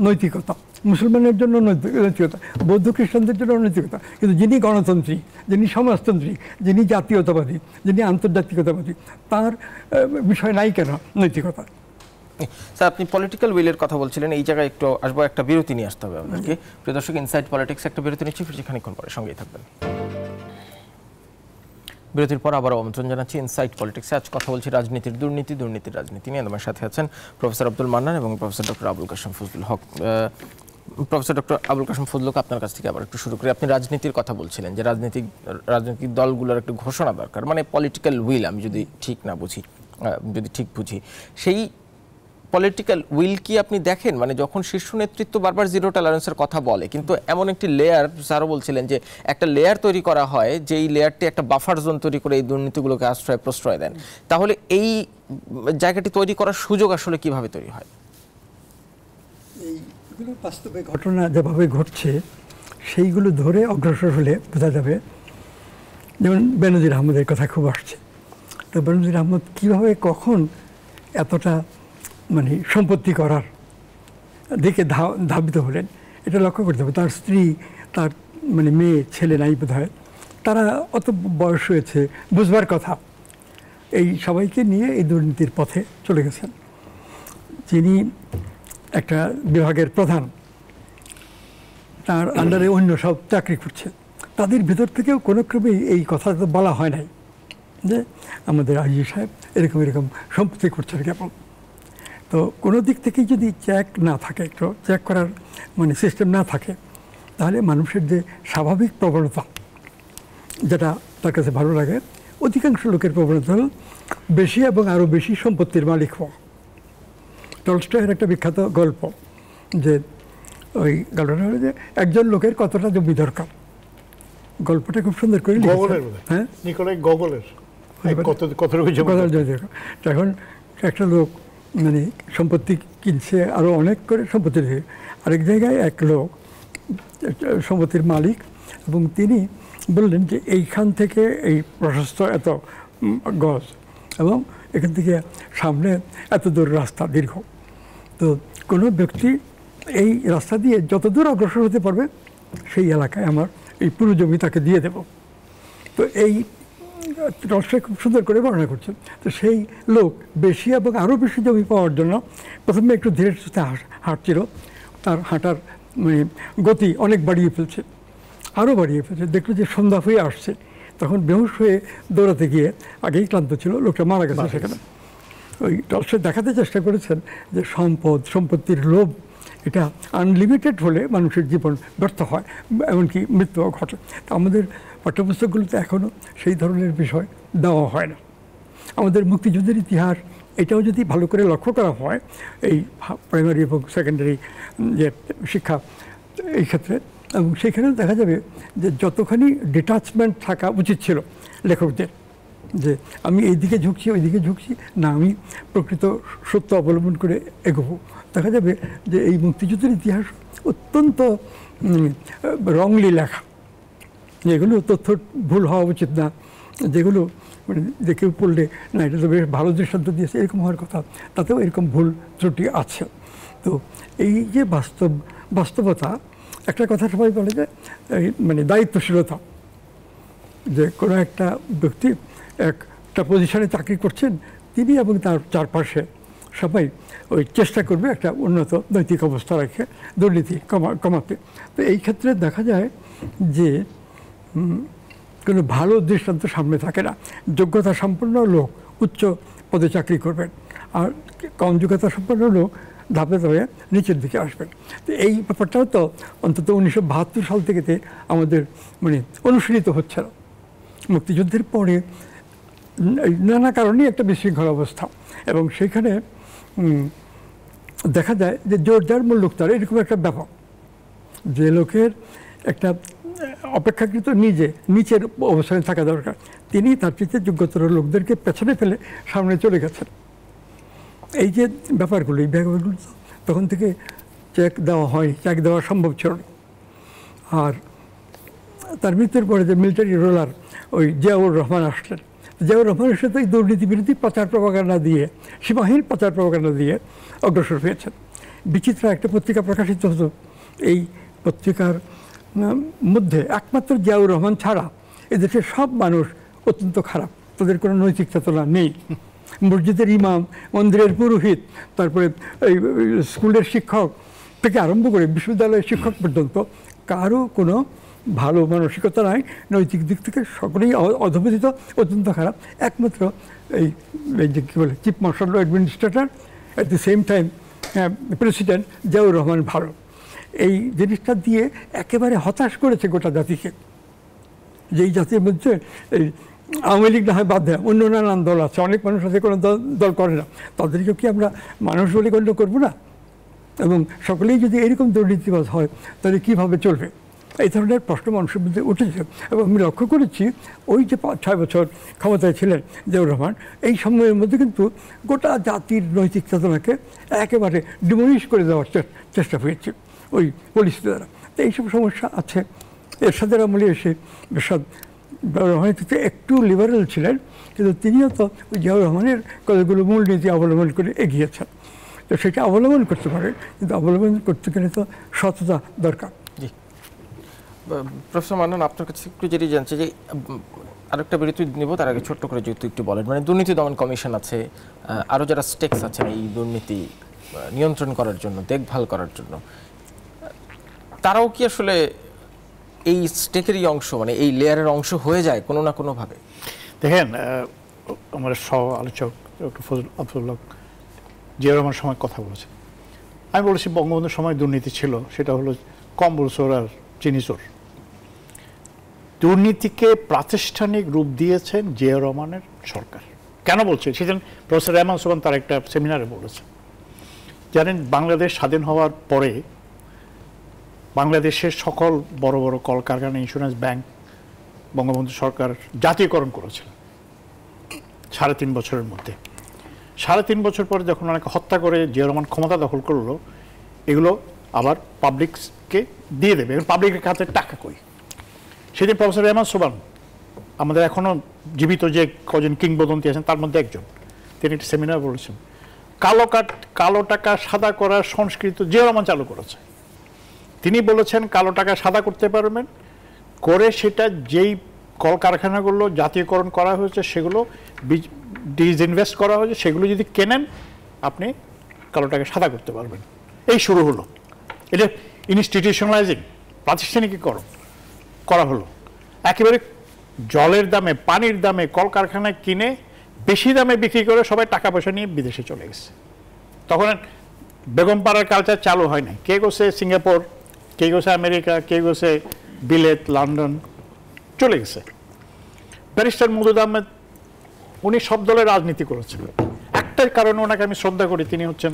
নৈতিকতা মুসলমানের জন্য নৈতিকতা বৌদ্ধ খ্রিস্টানদের জন্য নৈতিকতা কিন্তু যিনি গণতান্ত্রিক যিনি সমাজতান্ত্রিক যিনি জাতীয়তাবাদী যিনি আন্তর্জাতিকতাবাদী তার বিষয় নাই কেন নৈতিকতা স্যার আপনি পলিটিক্যাল উইলের কথা বলছিলেন এই জায়গায় একটু আসবো একটা বিরতি নিয়ে আসতে হবে আপনাকে প্রিয় দর্শক ইনসাইড পলিটিক্স একটা বিরতি নিচ্ছি ফিরছি খানিক্ষণ পরে সঙ্গেই থাকবেন বিরতির পর আবারও আমন্ত্রণ জানাচ্ছি ইনসাইট পলিটিক্সে আজ কথা বলছি রাজনীতির দুর্নীতি দুর্নীতির রাজনীতি নিয়ে আমার সাথে আছেন প্রফেসর আব্দুল মান্নান এবং professor doctor Abul Kashem Fazlul Haque professor doctor Abul Kasem Fazlul আপনার কাছ থেকে আবার একটু শুরু করি আপনি রাজনীতির কথা বলছিলেন যে রাজনৈতিক রাজনৈতিক দলগুলোর একটু ঘোষণা দরকার মানে পলিটিক্যাল উইল আমি যদি ঠিক না বুঝি যদি ঠিক বুঝি সেই পলিটিক্যাল উইল কি আপনি দেখেন মানে যখন শীর্ষ নেতৃত্ব বারবার জিরো টলারেন্সের কথা বলে কিন্তু এমন একটি লেয়ার স্যারও বলছিলেন যে একটা লেয়ার তৈরি করা হয় যেই লেয়ারটি একটা বাফার জোন তৈরি করে এই দুর্নীতিগুলোকে আশ্রয় প্রশ্রয় দেন তাহলে এই জায়গাটি তৈরি করার সুযোগ আসলে কিভাবে তৈরি হয় এই যেগুলো বাস্তবে ঘটনা যেভাবে ঘটছে সেইগুলো ধরে অগ্রসর হলে বোঝা যাবে যেমন বেনজির আহমদের কথা খুব আসছে তো বেনজির আহমদ কীভাবে কখন এতটা মানে সম্পত্তি করার দিকে ধাবিত হলেন এটা লক্ষ্য করতে হবে তার স্ত্রী তার মানে মেয়ে ছেলে নাই বোধ হয় তারা অত বয়স হয়েছে বুঝবার কথা এই সবাইকে নিয়ে এই দুর্নীতির পথে চলে গেছেন যিনি একটা বিভাগের প্রধান তার আন্ডারে অন্য সব চাকরি করছে তাদের ভিতর থেকেও কোনো ক্রমেই এই কথা তো বলা হয় নাই যে আমাদের আইজি সাহেব এরকম এরকম সম্পত্তি করছে কেবল তো কোনো দিক থেকেই যদি চেক না থাকে একটু চেক করার মানে সিস্টেম না থাকে তাহলে মানুষের যে স্বাভাবিক প্রবণতা যেটা তার কাছে ভালো লাগে অধিকাংশ লোকের প্রবণতা হল বেশি এবং আরও বেশি সম্পত্তির মালিক হওয়া টলস্টয়ের একটা বিখ্যাত গল্প যে ওই গল্পটা হলো যে একজন লোকের কতটা জমি দরকার গল্পটা খুব সুন্দর করে হ্যাঁ একটা লোক মানে সম্পত্তি কিনছে আরও অনেক করে সম্পত্তি আরেক জায়গায় এক লোক সম্পত্তির মালিক এবং তিনি বললেন যে এইখান থেকে এই প্রশস্ত এত গজ এবং এখান থেকে সামনে এত দূর রাস্তা দীর্ঘ তো কোনো ব্যক্তি এই রাস্তা দিয়ে যতদূর অগ্রসর হতে পারবে সেই এলাকায় আমার এই পুরো জমি তাকে দিয়ে দেব তো এই রসটা খুব সুন্দর করে বর্ণনা করছে তো সেই লোক বেশি এবং আরও বেশি জমি পাওয়ার জন্য প্রথমে একটু ধীরে সুস্থে হাঁটছিল তার হাঁটার মানে গতি অনেক বাড়িয়ে ফেলছে আরও বাড়িয়ে ফেলছে দেখলো যে সন্ধ্যা হয়ে আসছে তখন বেহুশ হয়ে দৌড়াতে গিয়ে আগেই ক্লান্ত ছিল লোকটা মারা গেছে সেখানে ওই টলস্টয় দেখাতে চেষ্টা করেছেন যে সম্পদ সম্পত্তির লোভ এটা আনলিমিটেড হলে মানুষের জীবন ব্যর্থ হয় এমনকি মৃত্যু ঘটে তা আমাদের পাঠ্যপুস্তকগুলোতে এখনও সেই ধরনের বিষয় দেওয়া হয় না আমাদের মুক্তিযুদ্ধের ইতিহাস এটাও যদি ভালো করে লক্ষ্য করা হয় এই প্রাইমারি এবং সেকেন্ডারি যে শিক্ষা এই ক্ষেত্রে এবং সেখানেও দেখা যাবে যে যতখানি ডিটাচমেন্ট থাকা উচিত ছিল লেখকদের যে আমি এইদিকে ঝুঁকছি ওইদিকে ঝুঁকছি না আমি প্রকৃত সত্য অবলম্বন করে এগোবো দেখা যাবে যে এই মুক্তিযুদ্ধের ইতিহাস অত্যন্ত রংলি লেখা যেগুলো তথ্য ভুল হওয়া উচিত না যেগুলো মানে যে কেউ পড়লে না এটা তো বেশ ভালো দৃষ্টান্ত দিয়েছে এরকম হওয়ার কথা তাতেও এরকম ভুল ত্রুটি আছে তো এই যে বাস্তব বাস্তবতা একটা কথা সবাই বলে যে মানে দায়িত্বশীলতা যে কোনো একটা ব্যক্তি একটা পজিশনে চাকরি করছেন তিনি এবং তার চারপাশে সবাই ওই চেষ্টা করবে একটা উন্নত নৈতিক অবস্থা রাখে দুর্নীতি কমা কমাতে তো এই ক্ষেত্রে দেখা যায় যে কোনো ভালো দৃষ্টান্ত সামনে থাকে না যোগ্যতা সম্পন্ন লোক উচ্চ পদে চাকরি করবেন আর কম যোগ্যতা সম্পন্ন লোক ধাপে ধাপে নিচের দিকে আসবেন তো এই ব্যাপারটাও তো অন্তত উনিশশো বাহাত্তর সাল থেকে আমাদের মানে অনুশীলিত হচ্ছে না মুক্তিযুদ্ধের পরে নানা কারণেই একটা বিশৃঙ্খল অবস্থা এবং সেখানে দেখা যায় যে জোরদার তার এরকম একটা ব্যাপক যে লোকের একটা অপেক্ষাকৃত নিজে নিচের অবস্থানে থাকা দরকার তিনি তার চেয়ে যোগ্যতর লোকদেরকে পেছনে ফেলে সামনে চলে গেছেন এই যে ব্যাপারগুলো এই ব্যাপারগুলো তখন থেকে চেক দেওয়া হয় চেক দেওয়া সম্ভব ছিল আর তার মৃত্যুর পরে যে মিলিটারি রোলার ওই জিয়াউর রহমান আসলেন জিয়াউর রহমানের সাথে এই দুর্নীতি বিরোধী প্রচার প্রবাগান্ডা দিয়ে সীমাহীন প্রচার প্রবাগান্ডা দিয়ে অগ্রসর হয়েছেন বিচিত্র একটা পত্রিকা প্রকাশিত হতো এই পত্রিকার মধ্যে একমাত্র জিয়াউর রহমান ছাড়া এদেশের সব মানুষ অত্যন্ত খারাপ তাদের কোনো নৈতিক চেতনা নেই মসজিদের ইমাম মন্দিরের পুরোহিত তারপরে এই স্কুলের শিক্ষক থেকে আরম্ভ করে বিশ্ববিদ্যালয়ের শিক্ষক পর্যন্ত কারও কোনো ভালো মানসিকতা নাই নৈতিক দিক থেকে সকলেই অধপতিত অত্যন্ত খারাপ একমাত্র এই যে কী বলে chief martial administrator at the same time president Ziaur Rahman ভালো এই জিনিসটা দিয়ে একেবারে হতাশ করেছে গোটা জাতিকে যেই জাতির মধ্যে এই আওয়ামী লীগ না হয় বাদ দেয় অন্য নানান দল আছে অনেক মানুষ আছে কোনো দল করে না তাদেরকেও কি আমরা মানুষ বলে গণ্য করবো না এবং সকলেই যদি এরকম দুর্নীতিবাজ হয় তাহলে কীভাবে চলবে এই ধরনের প্রশ্ন মানুষের মধ্যে উঠেছে এবং আমি লক্ষ্য করেছি ওই যে পাঁচ ছয় বছর ক্ষমতায় ছিলেন জিয়াউর রহমান এই সময়ের মধ্যে কিন্তু গোটা জাতির নৈতিক চেতনাকে একেবারে ডিমোলিশ করে দেওয়ার চেষ্টা হয়েছে ওই পলিসি দ্বারা তো এইসব সমস্যা আছে এর সাথে আমলে এসে বেশাদ রহমানের ক্ষেত্রে একটু লিবারেল ছিলেন কিন্তু তিনিও তো জিয়াউর রহমানের কতগুলো মূলনীতি অবলম্বন করে এগিয়েছেন তো সেটা অবলম্বন করতে পারেন কিন্তু অবলম্বন করতে গেলে তো সততা দরকার জি প্রফেসর মানন আপনার কাছে একটু যেটি জানছে যে আরেকটা বিরতি নেব তার আগে ছোট্ট করে যেহেতু একটু বলেন মানে দুর্নীতি দমন কমিশন আছে আরও যারা স্টেক্স আছেন এই দুর্নীতি নিয়ন্ত্রণ করার জন্য দেখভাল করার জন্য তারাও কি আসলে এই স্টেকেরই অংশ মানে এই লেয়ারের অংশ হয়ে যায় কোনো না কোনোভাবে দেখেন আমার স আলোচক ডক্টর ফজল আবদুল্লাহ জিয়া আমার সময় কথা বলেছে আমি বলেছি বঙ্গবন্ধুর সময় দুর্নীতি ছিল সেটা হলো কম্বল চোর আর চিনি চোর দুর্নীতিকে প্রাতিষ্ঠানিক রূপ দিয়েছেন জিয়া রহমানের সরকার কেন বলছে সেদিন প্রফেসর রেহমান সোহান তার একটা সেমিনারে বলেছে জানেন বাংলাদেশ স্বাধীন হওয়ার পরে বাংলাদেশের সকল বড় বড় কলকারখানা ইন্স্যুরেন্স ব্যাংক বঙ্গবন্ধু সরকার জাতীয়করণ করেছিল সাড়ে তিন বছরের মধ্যে সাড়ে তিন বছর পরে যখন অনেকে হত্যা করে যে রকম ক্ষমতা দখল করলো এগুলো আবার পাবলিককে দিয়ে দেবে এবং পাবলিকের কাছে টাকা কই সেদিন প্রফেসর রেহমান সোবান আমাদের এখনও জীবিত যে কজন কিংবদন্তি আছেন তার মধ্যে একজন তিনি একটি সেমিনার বলেছেন কালো কাট কালো টাকা সাদা করার সংস্কৃত যে রহমান চালু করেছে তিনি বলেছেন কালো টাকা সাদা করতে পারবেন করে সেটা যেই কলকারখানাগুলো জাতীয়করণ করা হয়েছে সেগুলো ইনভেস্ট করা হয়েছে সেগুলো যদি কেনেন আপনি কালো টাকা সাদা করতে পারবেন এই শুরু হলো এটা ইনস্টিটিউশনালাইজিং প্রাতিষ্ঠানিকীকরণ করা হলো একেবারে জলের দামে পানির দামে কলকারখানায় কিনে বেশি দামে বিক্রি করে সবাই টাকা পয়সা নিয়ে বিদেশে চলে গেছে তখন বেগমপাড়ার কালচার চালু হয় নাই কে গেছে সিঙ্গাপুর কে গেছে আমেরিকা কে গেছে বিলেত লন্ডন চলে গেছে ব্যারিস্টার মদুদ আহমেদ উনি সব দলের রাজনীতি করেছিল একটার কারণে ওনাকে আমি শ্রদ্ধা করি তিনি হচ্ছেন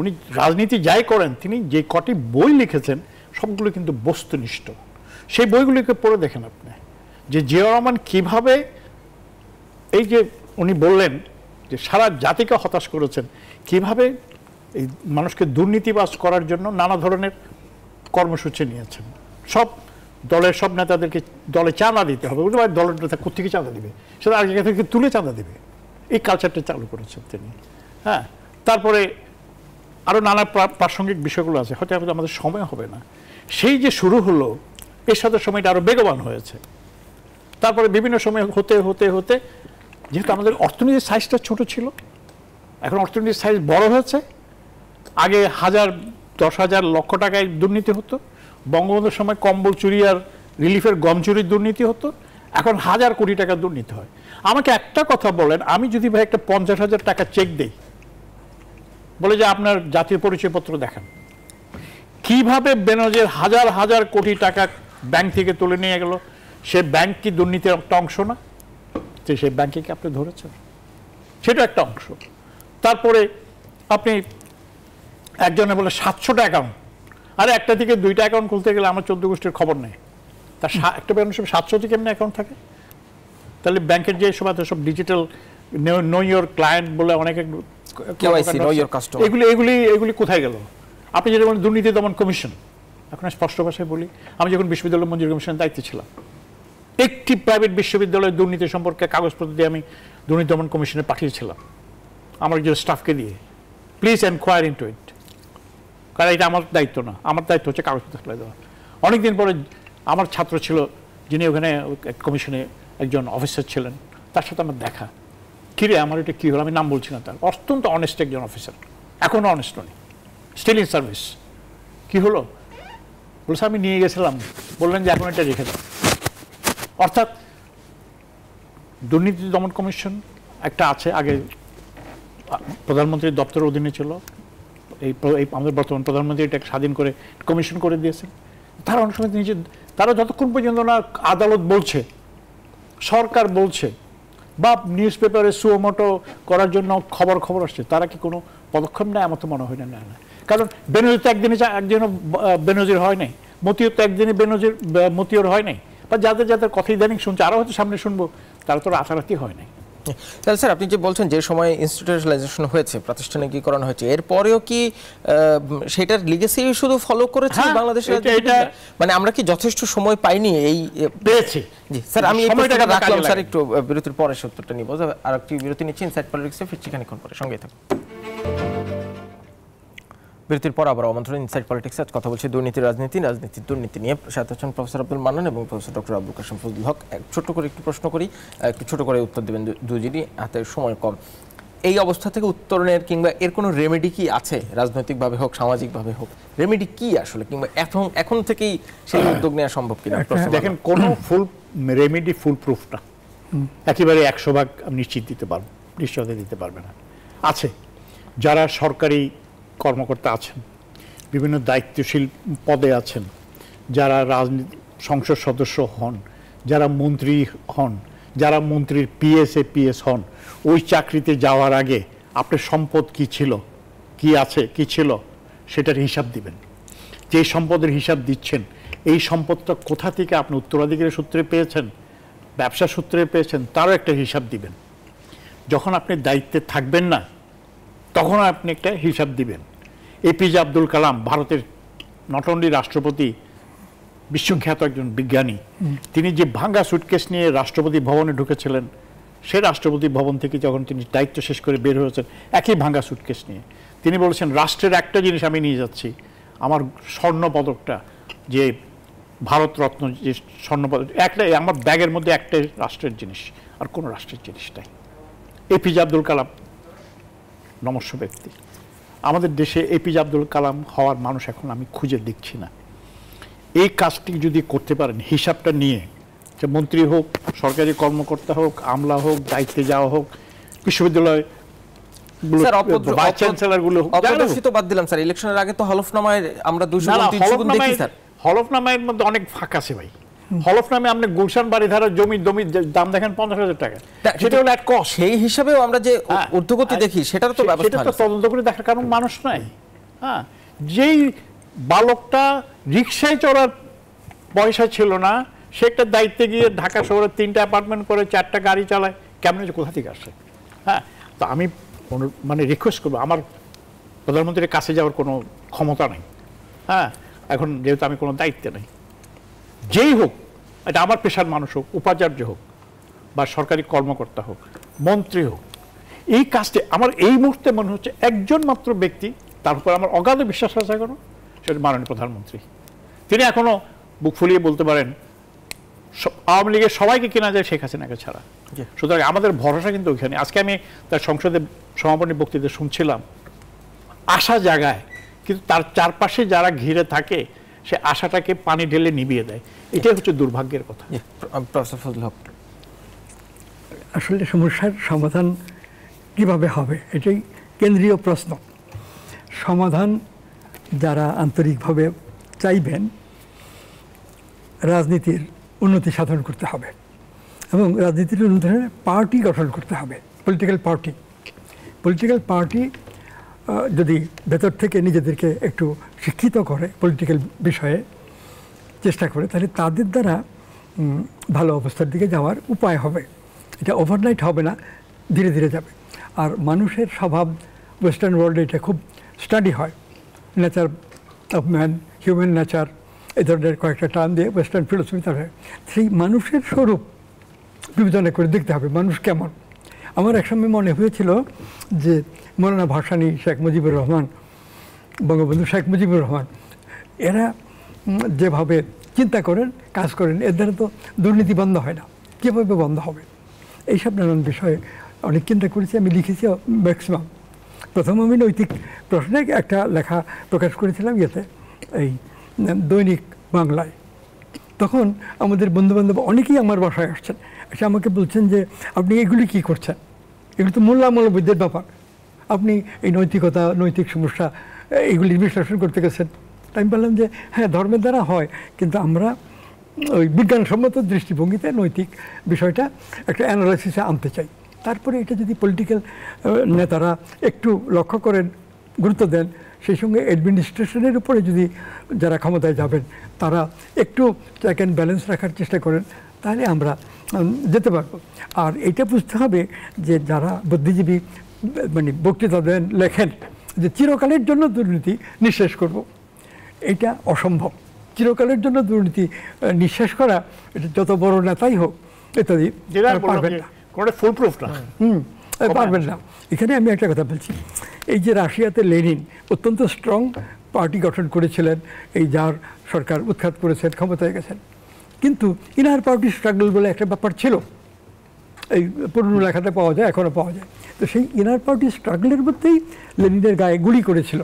উনি রাজনীতি যাই করেন তিনি যে কটি বই লিখেছেন সবগুলো কিন্তু বস্তুনিষ্ঠ সেই বইগুলিকে পড়ে দেখেন আপনি যে জিয়া রহমান কীভাবে এই যে উনি বললেন যে সারা জাতিকে হতাশ করেছেন কিভাবে এই মানুষকে দুর্নীতিবাস করার জন্য নানা ধরনের কর্মসূচি নিয়েছেন সব দলের সব নেতাদেরকে দলে চাঁদা দিতে হবে বলতে দলের নেতা কোথেকে চাঁদা দিবে সেটা আগে থেকে তুলে চাঁদা দিবে এই কালচারটা চালু করেছেন তিনি হ্যাঁ তারপরে আরও নানা প্রাসঙ্গিক বিষয়গুলো আছে হয়তো আমাদের সময় হবে না সেই যে শুরু হলো এর সাথে সময়টা আরও বেগবান হয়েছে তারপরে বিভিন্ন সময় হতে হতে হতে যেহেতু আমাদের অর্থনীতির সাইজটা ছোট ছিল এখন অর্থনীতির সাইজ বড় হয়েছে আগে হাজার দশ হাজার লক্ষ টাকায় দুর্নীতি হতো বঙ্গবন্ধুর সময় কম্বল চুরি আর রিলিফের গম চুরির দুর্নীতি হতো এখন হাজার কোটি টাকা দুর্নীতি হয় আমাকে একটা কথা বলেন আমি যদি ভাই একটা পঞ্চাশ হাজার টাকা চেক দেই বলে যে আপনার জাতীয় পরিচয়পত্র দেখান কিভাবে বেনজের হাজার হাজার কোটি টাকা ব্যাংক থেকে তুলে নিয়ে গেল সে ব্যাংক কি দুর্নীতির একটা অংশ না তো সেই ব্যাংকে কি আপনি ধরেছেন সেটা একটা অংশ তারপরে আপনি একজনে বলে সাতশোটা অ্যাকাউন্ট আরে একটা থেকে দুইটা অ্যাকাউন্ট খুলতে গেলে আমার চোদ্দ গোষ্ঠীর খবর নেই তার একটা ব্যাংক সাতশো থেকে এমনি অ্যাকাউন্ট থাকে তাহলে ব্যাংকের যে সব সব ডিজিটাল নো ইয়োর ক্লায়েন্ট বলে অনেক এগুলি এগুলি এগুলি কোথায় গেল আপনি যেটা বলেন দুর্নীতি দমন কমিশন এখন স্পষ্ট ভাষায় বলি আমি যখন বিশ্ববিদ্যালয় মঞ্জুর কমিশনের দায়িত্বে ছিলাম একটি প্রাইভেট বিশ্ববিদ্যালয়ের দুর্নীতি সম্পর্কে কাগজপত্র দিয়ে আমি দুর্নীতি দমন কমিশনে পাঠিয়েছিলাম আমার যে স্টাফকে দিয়ে প্লিজ এনকোয়ারি টু ইট কারণ এটা আমার দায়িত্ব না আমার দায়িত্ব হচ্ছে কাগজপত্র ফেলে দেওয়া অনেকদিন পরে আমার ছাত্র ছিল যিনি ওখানে কমিশনে একজন অফিসার ছিলেন তার সাথে আমার দেখা কিরে আমার এটা কী হলো আমি নাম বলছি না তার অত্যন্ত অনেস্ট একজন অফিসার এখনও অনেস্ট নেই স্টিল ইন সার্ভিস কী হলো বলছে আমি নিয়ে গেছিলাম বললেন যে এখন এটা রেখে দাও অর্থাৎ দুর্নীতি দমন কমিশন একটা আছে আগে প্রধানমন্ত্রীর দপ্তরের অধীনে ছিল এই আমাদের বর্তমান প্রধানমন্ত্রী এটাকে স্বাধীন করে কমিশন করে দিয়েছেন তারা অনেক সময় নিজে তারা যতক্ষণ পর্যন্ত না আদালত বলছে সরকার বলছে বা নিউজ পেপারে সুমোটো করার জন্য খবর খবর আসছে তারা কি কোনো পদক্ষেপ নেয় আমার তো মনে হয় না না কারণ বেনজির তো একদিনে একদিনও বেনজির হয় নাই মতিও তো একদিনে বেনজির মতিওর হয় নাই বা যাদের যাদের কথা ইদানিং শুনছে আরও হয়তো সামনে শুনবো তারা তো রাতারাতি হয় নাই তাহলে স্যার আপনি যে বলছেন যে সময় ইনস্টিটিউশনালাইজেশন হয়েছে প্রাতিষ্ঠানিকীকরণ হয়েছে এরপরেও কি সেটার লিগেসি শুধু ফলো করেছে হ্যাঁ, বাংলাদেশ মানে আমরা কি যথেষ্ট সময় পাইনি এই পেয়েছি জি স্যার আমি সময়টা রাখলাম স্যার একটু বিরতির পরে সত্যটা নিব আর একটি বিরতি নিচ্ছি ইনসাইড পলিটিক্সে ফিরছি খানিক্ষণ পরে সঙ্গে থাকুন বিরতির পর আবার আমন্ত্রণ ইনসাইড পলিটিক্স আজ কথা বলছি দুর্নীতি রাজনীতি রাজনীতি দুর্নীতি নিয়ে সাথে আছেন প্রফেসর আব্দুল মান্নান এবং প্রফেসর ডক্টর আব্দুল কাসিম ফজলুল হক এক ছোট্ট করে একটু প্রশ্ন করি একটু ছোট করে উত্তর দেবেন দুজনই হাতে সময় কম এই অবস্থা থেকে উত্তরণের কিংবা এর কোনো রেমেডি কি আছে রাজনৈতিকভাবে হোক সামাজিকভাবে হোক রেমেডি কি আসলে কিংবা এখন এখন থেকেই সেই উদ্যোগ নেওয়া সম্ভব কিনা দেখেন কোনো ফুল রেমেডি ফুল প্রুফ না একেবারে একশো ভাগ নিশ্চিত দিতে পারবো নিশ্চয়তা দিতে পারবে না আছে যারা সরকারি কর্মকর্তা আছেন বিভিন্ন দায়িত্বশীল পদে আছেন যারা রাজনীতি সংসদ সদস্য হন যারা মন্ত্রী হন যারা মন্ত্রীর পিএসএ পিএস হন ওই চাকরিতে যাওয়ার আগে আপনার সম্পদ কি ছিল কি আছে কি ছিল সেটার হিসাব দিবেন যে সম্পদের হিসাব দিচ্ছেন এই সম্পদটা কোথা থেকে আপনি উত্তরাধিকারী সূত্রে পেয়েছেন ব্যবসা সূত্রে পেয়েছেন তারও একটা হিসাব দিবেন যখন আপনি দায়িত্বে থাকবেন না তখন আপনি একটা হিসাব দিবেন এপিজে আব্দুল কালাম ভারতের নট অনলি রাষ্ট্রপতি বিশ্বখ্যাত একজন বিজ্ঞানী তিনি যে ভাঙ্গা সুটকেস নিয়ে রাষ্ট্রপতি ভবনে ঢুকেছিলেন সে রাষ্ট্রপতি ভবন থেকে যখন তিনি দায়িত্ব শেষ করে বের হয়েছেন একই ভাঙ্গা সুটকেস নিয়ে তিনি বলেছেন রাষ্ট্রের একটা জিনিস আমি নিয়ে যাচ্ছি আমার স্বর্ণ পদকটা যে ভারতরত্ন যে স্বর্ণ পদক একটাই আমার ব্যাগের মধ্যে একটাই রাষ্ট্রের জিনিস আর কোনো রাষ্ট্রের জিনিস নাই এপিজে আব্দুল কালাম নমস্য ব্যক্তি আমাদের দেশে এপিজে আব্দুল কালাম হওয়ার মানুষ এখন আমি খুঁজে দেখছি না এই কাজটি যদি করতে পারেন হিসাবটা নিয়ে যে মন্ত্রী হোক সরকারি কর্মকর্তা হোক আমলা হোক দায়িত্বে যাওয়া হোক বিশ্ববিদ্যালয় বাদ স্যার ইলেকশনের আগে তো আমরা হলফনামায় হলফনামায়ের মধ্যে অনেক ফাঁক আছে ভাই হলফনামে আপনি গুলশান বাড়িধারার জমির জমির দাম দেখেন পঞ্চাশ হাজার টাকা সেটা হলো এক কস্ট সেই হিসাবেও আমরা যে হ্যাঁ। ঊর্ধ্বগতি দেখি সেটার তো সেটা তো তদন্ত করে দেখার কারণ মানুষ নাই হ্যাঁ যেই বালকটা রিক্সায় চড়ার পয়সা ছিল না সে একটা দায়িত্বে গিয়ে ঢাকা শহরে তিনটা অ্যাপার্টমেন্ট করে চারটা গাড়ি চালায় কেমন কোথা থেকে আসে হ্যাঁ তো আমি মানে রিকোয়েস্ট করবো আমার প্রধানমন্ত্রীর কাছে যাওয়ার কোনো ক্ষমতা নেই হ্যাঁ এখন যেহেতু আমি কোনো দায়িত্বে নেই যেই হোক এটা আমার পেশার মানুষ হোক উপাচার্য হোক বা সরকারি কর্মকর্তা হোক মন্ত্রী হোক এই কাজটি আমার এই মুহূর্তে মনে হচ্ছে একজন মাত্র ব্যক্তি তার উপর আমার অগাধ বিশ্বাস আছে এখনও সেটা মাননীয় প্রধানমন্ত্রী তিনি এখনও বুক ফুলিয়ে বলতে পারেন আওয়ামী লীগের সবাইকে কেনা যায় শেখ হাসিনাকে ছাড়া সুতরাং আমাদের ভরসা কিন্তু ওইখানে আজকে আমি তার সংসদে সমাপনী বক্তৃতা শুনছিলাম আসা জায়গায় কিন্তু তার চারপাশে যারা ঘিরে থাকে সে আশাটাকে পানি ঢেলে নিবিয়ে দেয় এটাই হচ্ছে দুর্ভাগ্যের কথা আসলে সমস্যার সমাধান কিভাবে হবে এটাই কেন্দ্রীয় প্রশ্ন সমাধান যারা আন্তরিকভাবে চাইবেন রাজনীতির উন্নতি সাধন করতে হবে এবং রাজনীতির উন্নতি পার্টি গঠন করতে হবে পলিটিক্যাল পার্টি পলিটিক্যাল পার্টি যদি ভেতর থেকে নিজেদেরকে একটু শিক্ষিত করে পলিটিক্যাল বিষয়ে চেষ্টা করে তাহলে তাদের দ্বারা ভালো অবস্থার দিকে যাওয়ার উপায় হবে এটা ওভারনাইট হবে না ধীরে ধীরে যাবে আর মানুষের স্বভাব ওয়েস্টার্ন ওয়ার্ল্ডে এটা খুব স্টাডি হয় nature of man human nature এ ধরনের কয়েকটা টার্ম দিয়ে ওয়েস্টার্ন ফিলোসফি তার সেই মানুষের স্বরূপ বিবেচনা করে দেখতে হবে মানুষ কেমন আমার একসময় মনে হয়েছিল যে মৌলানা ভাসানী শেখ মুজিবুর রহমান বঙ্গবন্ধু শেখ মুজিবুর রহমান এরা যেভাবে চিন্তা করেন কাজ করেন এর দ্বারা তো দুর্নীতি বন্ধ হয় না কীভাবে বন্ধ হবে এইসব নানান বিষয়ে অনেক চিন্তা করেছি আমি লিখেছি ম্যাক্সিমাম প্রথম আমি নৈতিক প্রশ্নে একটা লেখা প্রকাশ করেছিলাম ইয়েতে এই দৈনিক বাংলায় তখন আমাদের বন্ধুবান্ধব অনেকেই আমার বাসায় আসছেন এসে আমাকে বলছেন যে আপনি এগুলি কি করছেন এগুলো তো মূল্যামূল্য মূল্যবিদ্যের ব্যাপার আপনি এই নৈতিকতা নৈতিক সমস্যা এগুলি বিশ্লেষণ করতে গেছেন আমি বললাম যে হ্যাঁ ধর্মের দ্বারা হয় কিন্তু আমরা ওই বিজ্ঞানসম্মত দৃষ্টিভঙ্গিতে নৈতিক বিষয়টা একটা অ্যানালাইসিসে আনতে চাই তারপরে এটা যদি পলিটিক্যাল নেতারা একটু লক্ষ্য করেন গুরুত্ব দেন সেই সঙ্গে অ্যাডমিনিস্ট্রেশনের উপরে যদি যারা ক্ষমতায় যাবেন তারা একটু চেক অ্যান্ড ব্যালেন্স রাখার চেষ্টা করেন তাহলে আমরা যেতে পারবো আর এটা বুঝতে হবে যে যারা বুদ্ধিজীবী মানে বক্তৃতা দেন লেখেন যে চিরকালের জন্য দুর্নীতি নিঃশেষ করব। এটা অসম্ভব চিরকালের জন্য দুর্নীতি নিঃশেষ করা এটা যত বড় নেতাই হোক ইত্যাদি পারবেন না পারবেন না এখানে আমি একটা কথা বলছি এই যে রাশিয়াতে লেনিন অত্যন্ত স্ট্রং পার্টি গঠন করেছিলেন এই যার সরকার উৎখাত করেছেন ক্ষমতায় গেছেন কিন্তু ইনার পার্টি স্ট্রাগল বলে একটা ব্যাপার ছিল এই পুরনো লেখাটা পাওয়া যায় এখনও পাওয়া যায় তো সেই ইনার পার্টি স্ট্রাগলের মধ্যেই লেনিনের গায়ে গুলি করেছিল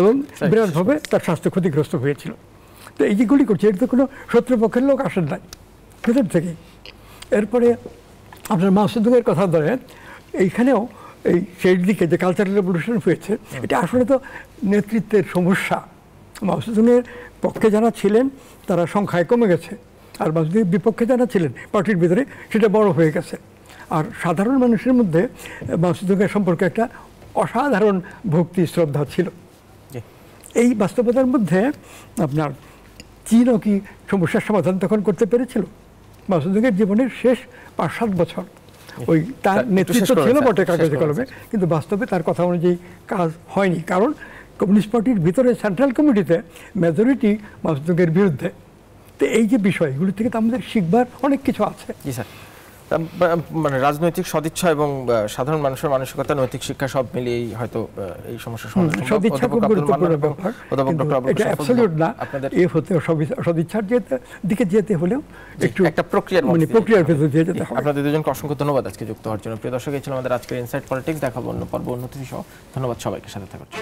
এবং বিরাটভাবে তার স্বাস্থ্য ক্ষতিগ্রস্ত হয়েছিল তো এই যে গুলি করছে এর তো কোনো শত্রুপক্ষের লোক আসেন নাই ভেতর থেকে এরপরে আপনার মাসুদ্দুকের কথা ধরে এইখানেও এই সেই দিকে যে কালচারাল রেভলিউশন হয়েছে এটা আসলে তো নেতৃত্বের সমস্যা মাসুদ্দুনের পক্ষে যারা ছিলেন তারা সংখ্যায় কমে গেছে আর বাজপেয়ী বিপক্ষে যারা ছিলেন পার্টির ভিতরে সেটা বড় হয়ে গেছে আর সাধারণ মানুষের মধ্যে বাসুদুর্গা সম্পর্কে একটা অসাধারণ ভক্তি শ্রদ্ধা ছিল এই বাস্তবতার মধ্যে আপনার চীনও কি সমস্যার সমাধান তখন করতে পেরেছিল বাসুদেবের জীবনের শেষ পাঁচ সাত বছর ওই তার নেতৃত্ব ছিল বটে কাগজে কলমে কিন্তু বাস্তবে তার কথা অনুযায়ী কাজ হয়নি কারণ কমিউনিস্ট পার্টির ভিতরে সেন্ট্রাল কমিটিতে মেজরিটি মাসুদুগের বিরুদ্ধে তো এই যে বিষয় থেকে তো আমাদের শিখবার অনেক কিছু আছে জি স্যার মানে রাজনৈতিক সদিচ্ছা এবং সাধারণ মানুষের মানসিকতা নৈতিক শিক্ষা সব মিলিয়েই হয়তো এই সমস্যা সমাধান এ হতে সদিচ্ছার যেতে দিকে যেতে হলেও একটু একটা প্রক্রিয়ার মানে প্রক্রিয়ার ভেতর দিয়ে যেতে হবে আপনাদের দুজনকে অসংখ্য ধন্যবাদ আজকে যুক্ত হওয়ার জন্য প্রিয় দর্শক এই ছিল আমাদের আজকের ইনসাইট পলিটিক্স দেখাবো অন্য পর্ব অন্য সহ ধন্যবাদ সবাইকে সাথে থাকার